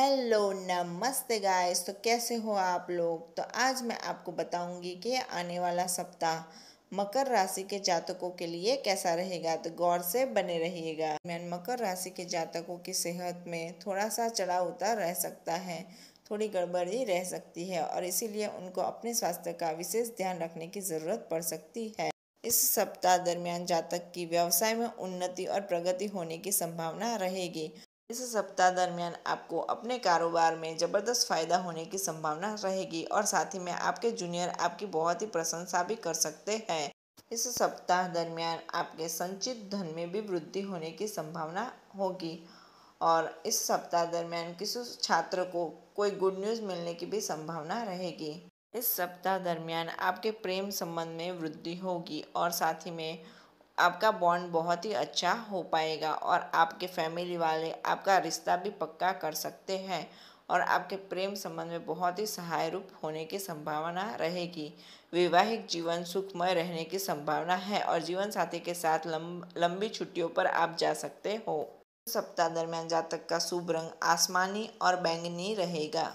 hello नमस्ते guys तो कैसे हो आप लोग तो आज मैं आपको बताऊंगी कि आने वाला सप्ताह मकर राशि के जातकों के लिए कैसा रहेगा तो गौर से बने रहिएगा मैन मकर राशि के जातकों की सेहत में थोड़ा सा चढ़ा उतार रह सकता है थोड़ी गड़बड़ी रह सकती है और इसीलिए उनको अपने स्वास्थ्य का विशेष ध्यान रखने की ज़रूरत पड़ सकती है इस सप्ताह दरमियान जातक की व्यवसाय में उन्नति और प्रगति होने की संभावना रहेगी इस सप्ताह दरमियान आपको अपने कारोबार में ज़बरदस्त फ़ायदा होने की संभावना रहेगी और साथ ही में आपके जूनियर आपकी बहुत ही प्रशंसा भी कर सकते हैं इस सप्ताह दरमियान आपके संचित धन में भी वृद्धि होने की संभावना होगी और इस सप्ताह दरमियान किसी छात्र को कोई गुड न्यूज़ मिलने की भी संभावना रहेगी इस सप्ताह दरमियान आपके प्रेम संबंध में वृद्धि होगी और साथ ही में आपका बॉन्ड बहुत ही अच्छा हो पाएगा और आपके फैमिली वाले आपका रिश्ता भी पक्का कर सकते हैं और आपके प्रेम संबंध में बहुत ही सहाय रूप होने की संभावना रहेगी वैवाहिक जीवन सुखमय रहने की संभावना है और जीवन साथी के साथ लंब लंबी छुट्टियों पर आप जा सकते हो सप्ताह दरमियान जातक का शुभ रंग आसमानी और बैंगनी रहेगा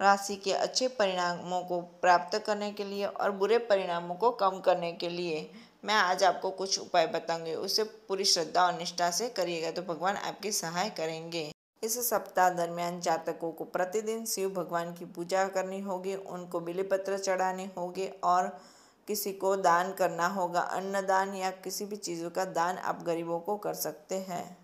राशि के अच्छे परिणामों को प्राप्त करने के लिए और बुरे परिणामों को कम करने के लिए मैं आज आपको कुछ उपाय बताऊंगी उसे पूरी श्रद्धा और निष्ठा से करिएगा तो भगवान आपकी सहाय करेंगे इस सप्ताह दरमियान जातकों को प्रतिदिन शिव भगवान की पूजा करनी होगी उनको बिलीपत्र चढ़ाने होंगे और किसी को दान करना होगा अन्नदान या किसी भी चीज़ों का दान आप गरीबों को कर सकते हैं